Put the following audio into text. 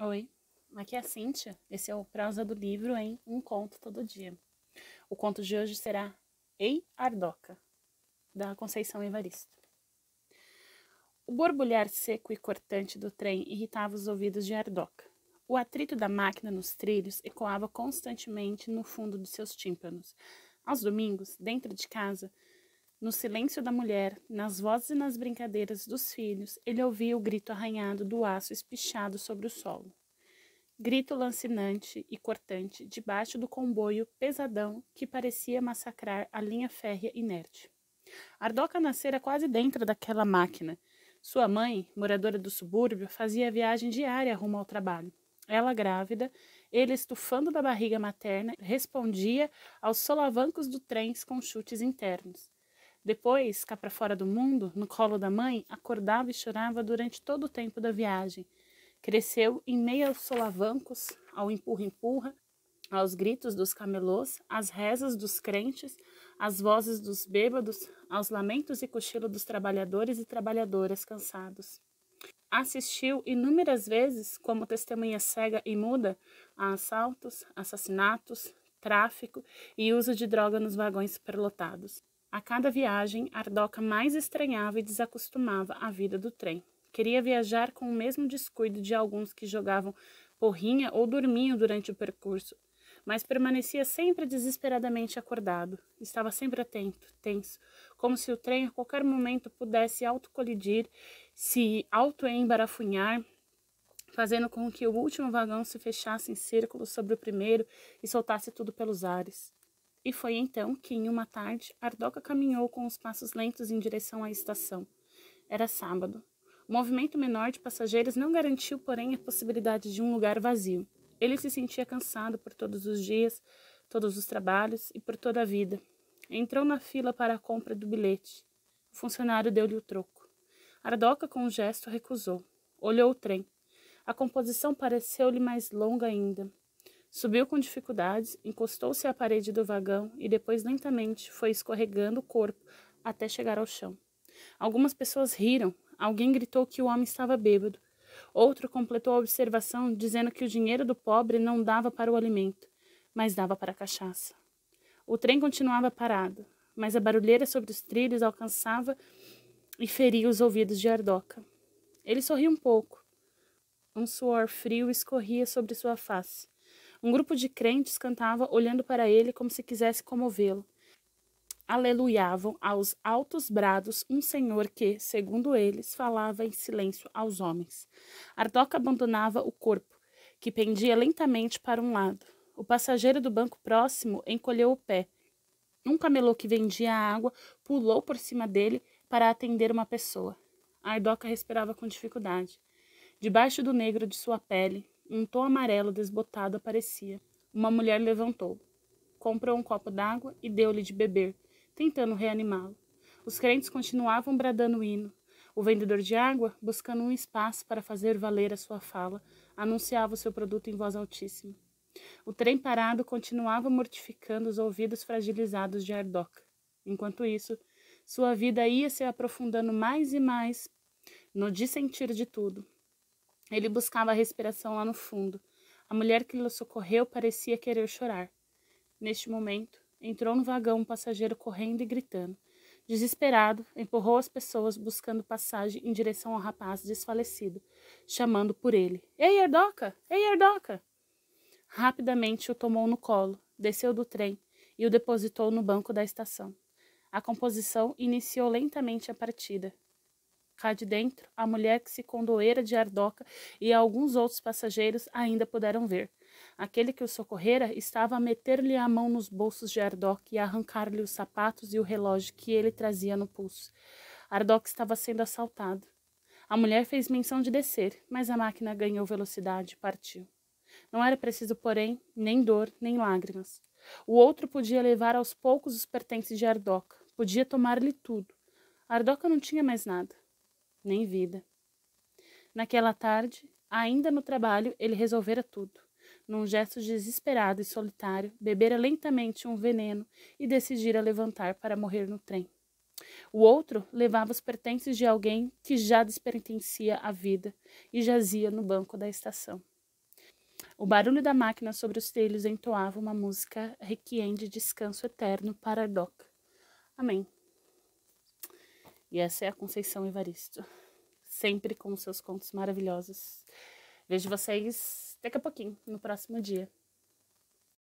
Oi, aqui é a Cíntia. Esse é o Prosa do Livro em Um Conto Todo Dia. O conto de hoje será Ei Ardoca, da Conceição Evaristo. O borbulhar seco e cortante do trem irritava os ouvidos de Ardoca. O atrito da máquina nos trilhos ecoava constantemente no fundo de seus tímpanos. Aos domingos, dentro de casa, no silêncio da mulher, nas vozes e nas brincadeiras dos filhos, ele ouvia o grito arranhado do aço espichado sobre o solo. Grito lancinante e cortante debaixo do comboio pesadão que parecia massacrar a linha férrea inerte. Ardoca nascera quase dentro daquela máquina. Sua mãe, moradora do subúrbio, fazia a viagem diária rumo ao trabalho. Ela grávida, ele estufando da barriga materna, respondia aos solavancos do trem com chutes internos. Depois, cá para fora do mundo, no colo da mãe, acordava e chorava durante todo o tempo da viagem. Cresceu em meio aos solavancos, ao empurra-empurra, aos gritos dos camelôs, às rezas dos crentes, às vozes dos bêbados, aos lamentos e cochilo dos trabalhadores e trabalhadoras cansados. Assistiu inúmeras vezes, como testemunha cega e muda, a assaltos, assassinatos, tráfico e uso de droga nos vagões superlotados. A cada viagem, Ardoca mais estranhava e desacostumava a vida do trem. Queria viajar com o mesmo descuido de alguns que jogavam porrinha ou dormiam durante o percurso, mas permanecia sempre desesperadamente acordado. Estava sempre atento, tenso, como se o trem a qualquer momento pudesse autocolidir, se autoembarafunhar, fazendo com que o último vagão se fechasse em círculo sobre o primeiro e soltasse tudo pelos ares. E foi então que, em uma tarde, Ardoca caminhou com os passos lentos em direção à estação. Era sábado. O movimento menor de passageiros não garantiu, porém, a possibilidade de um lugar vazio. Ele se sentia cansado por todos os dias, todos os trabalhos e por toda a vida. Entrou na fila para a compra do bilhete. O funcionário deu-lhe o troco. Ardoca, com um gesto, recusou. Olhou o trem. A composição pareceu-lhe mais longa ainda. Subiu com dificuldades, encostou-se à parede do vagão e depois lentamente foi escorregando o corpo até chegar ao chão. Algumas pessoas riram, alguém gritou que o homem estava bêbado. Outro completou a observação dizendo que o dinheiro do pobre não dava para o alimento, mas dava para a cachaça. O trem continuava parado, mas a barulheira sobre os trilhos alcançava e feria os ouvidos de Ardoca. Ele sorriu um pouco. Um suor frio escorria sobre sua face. Um grupo de crentes cantava olhando para ele como se quisesse comovê-lo. Aleluiavam aos altos brados um senhor que, segundo eles, falava em silêncio aos homens. Ardoca abandonava o corpo, que pendia lentamente para um lado. O passageiro do banco próximo encolheu o pé. Um camelô que vendia água pulou por cima dele para atender uma pessoa. Ardoca respirava com dificuldade. Debaixo do negro de sua pele, um tom amarelo desbotado aparecia. Uma mulher levantou. Comprou um copo d'água e deu-lhe de beber, tentando reanimá-lo. Os crentes continuavam bradando o hino. O vendedor de água, buscando um espaço para fazer valer a sua fala, anunciava o seu produto em voz altíssima. O trem parado continuava mortificando os ouvidos fragilizados de Ardoca. Enquanto isso, sua vida ia se aprofundando mais e mais no dissentir de tudo, ele buscava a respiração lá no fundo. A mulher que o socorreu parecia querer chorar. Neste momento, entrou no vagão um passageiro correndo e gritando. Desesperado, empurrou as pessoas buscando passagem em direção ao rapaz desfalecido, chamando por ele: Ei, Erdoca! Ei, Erdoca! Rapidamente o tomou no colo, desceu do trem e o depositou no banco da estação. A composição iniciou lentamente a partida, cá de dentro, a mulher que se condoeira de Ardoca e alguns outros passageiros ainda puderam ver. Aquele que o socorrera estava a meter-lhe a mão nos bolsos de Ardoc e a arrancar-lhe os sapatos e o relógio que ele trazia no pulso. Ardoc estava sendo assaltado. A mulher fez menção de descer, mas a máquina ganhou velocidade e partiu. Não era preciso, porém, nem dor, nem lágrimas. O outro podia levar aos poucos os pertences de Ardoca, podia tomar-lhe tudo. Ardoca não tinha mais nada nem vida. Naquela tarde, ainda no trabalho, ele resolvera tudo. Num gesto desesperado e solitário, bebera lentamente um veneno e decidira levantar para morrer no trem. O outro levava os pertences de alguém que já despertencia à vida e jazia no banco da estação. O barulho da máquina sobre os trilhos entoava uma música requiem de descanso eterno para Doc. Amém. E essa é a Conceição Evaristo, sempre com seus contos maravilhosos. Vejo vocês daqui a pouquinho, no próximo dia.